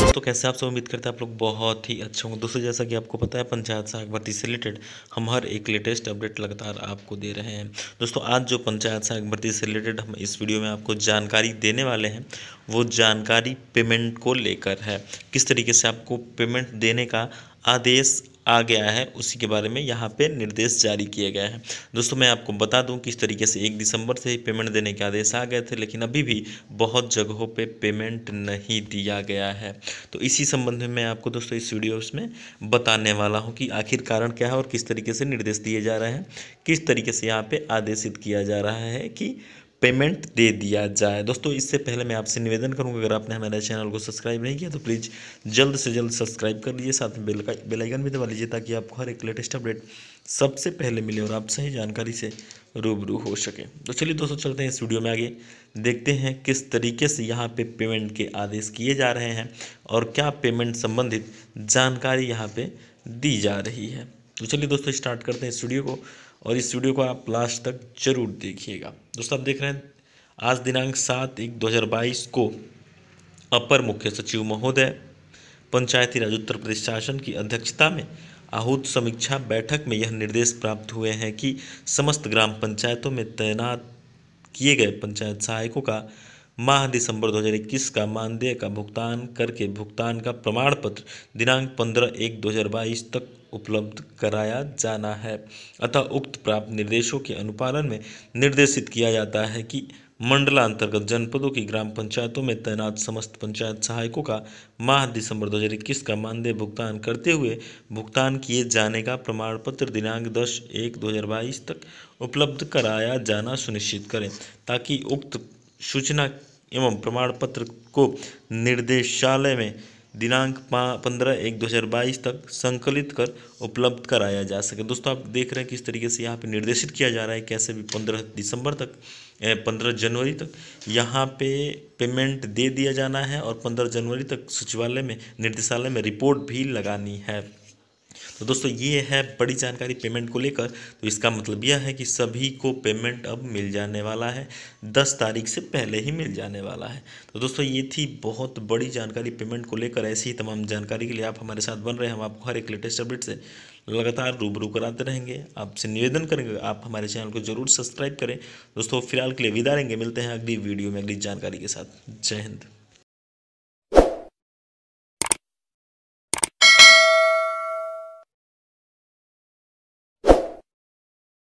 दोस्तों कैसे आप सब उम्मीद करते हैं आप लोग बहुत ही अच्छे होंगे दोस्तों जैसा कि आपको पता है पंचायत सहायक भर्ती से रिलेटेड हम हर एक लेटेस्ट अपडेट लगातार आपको दे रहे हैं दोस्तों आज जो पंचायत सहायक भर्ती से रिलेटेड हम इस वीडियो में आपको जानकारी देने वाले हैं वो जानकारी पेमेंट को लेकर है किस तरीके से आपको पेमेंट देने का आदेश आ गया है उसी के बारे में यहाँ पे निर्देश जारी किया गया है दोस्तों मैं आपको बता दूं किस तरीके से एक दिसंबर से ही पेमेंट देने के आदेश आ गए थे लेकिन अभी भी बहुत जगहों पे पेमेंट नहीं दिया गया है तो इसी संबंध में मैं आपको दोस्तों इस वीडियो में बताने वाला हूँ कि आखिर कारण क्या है और किस तरीके से निर्देश दिए जा रहे हैं किस तरीके से यहाँ पर आदेशित किया जा रहा है कि पेमेंट दे दिया जाए दोस्तों इससे पहले मैं आपसे निवेदन करूंगा अगर आपने हमारे चैनल को सब्सक्राइब नहीं किया तो प्लीज़ जल्द से जल्द सब्सक्राइब कर लीजिए साथ में बेल का बेलाइकन भी दबा लीजिए ताकि आपको हर एक लेटेस्ट अपडेट सबसे पहले मिले और आप सही जानकारी से रूबरू हो सके तो चलिए दोस्तों चलते हैं इस वीडियो में आगे देखते हैं किस तरीके से यहाँ पे पेमेंट के आदेश किए जा रहे हैं और क्या पेमेंट संबंधित जानकारी यहाँ पर दी जा रही है तो चलिए दोस्तों स्टार्ट करते हैं इस वीडियो को और इस वीडियो को आप लास्ट तक जरूर देखिएगा दोस्तों आप देख रहे हैं आज दिनांक सात एक दो हज़ार बाईस को अपर मुख्य सचिव महोदय पंचायती राज उत्तर प्रदेश शासन की अध्यक्षता में आहूत समीक्षा बैठक में यह निर्देश प्राप्त हुए हैं कि समस्त ग्राम पंचायतों में तैनात किए गए पंचायत सहायकों का माह दिसंबर 2021 का मानदेय का भुगतान करके भुगतान का प्रमाण पत्र दिनांक 15 एक 2022 तक उपलब्ध कराया जाना है अतः उक्त प्राप्त निर्देशों के अनुपालन में निर्देशित किया जाता है कि मंडलांतर्गत जनपदों की ग्राम पंचायतों में तैनात समस्त पंचायत सहायकों का माह दिसंबर 2021 का मानदेय भुगतान करते हुए भुगतान किए जाने का प्रमाण पत्र दिनांक 10 एक 2022 तक उपलब्ध कराया जाना सुनिश्चित करें ताकि उक्त सूचना एवं प्रमाण पत्र को निर्देशालय में दिनांक पंद्रह एक दो हज़ार बाईस तक संकलित कर उपलब्ध कराया जा सके दोस्तों आप देख रहे हैं किस तरीके से यहाँ पे निर्देशित किया जा रहा है कैसे भी पंद्रह दिसंबर तक पंद्रह जनवरी तक यहाँ पे पेमेंट दे दिया जाना है और पंद्रह जनवरी तक सचिवालय में निर्देशालय में रिपोर्ट भी लगानी है तो दोस्तों ये है बड़ी जानकारी पेमेंट को लेकर तो इसका मतलब यह है कि सभी को पेमेंट अब मिल जाने वाला है दस तारीख से पहले ही मिल जाने वाला है तो दोस्तों ये थी बहुत बड़ी जानकारी पेमेंट को लेकर ऐसी ही तमाम जानकारी के लिए आप हमारे साथ बन रहे हैं हम आपको हर एक लेटेस्ट अपडेट से लगातार रूबरू कराते रहेंगे आपसे निवेदन करेंगे आप हमारे चैनल को जरूर सब्सक्राइब करें दोस्तों फिलहाल के लिए विदा रहेंगे मिलते हैं अगली वीडियो में अगली जानकारी के साथ जय हिंद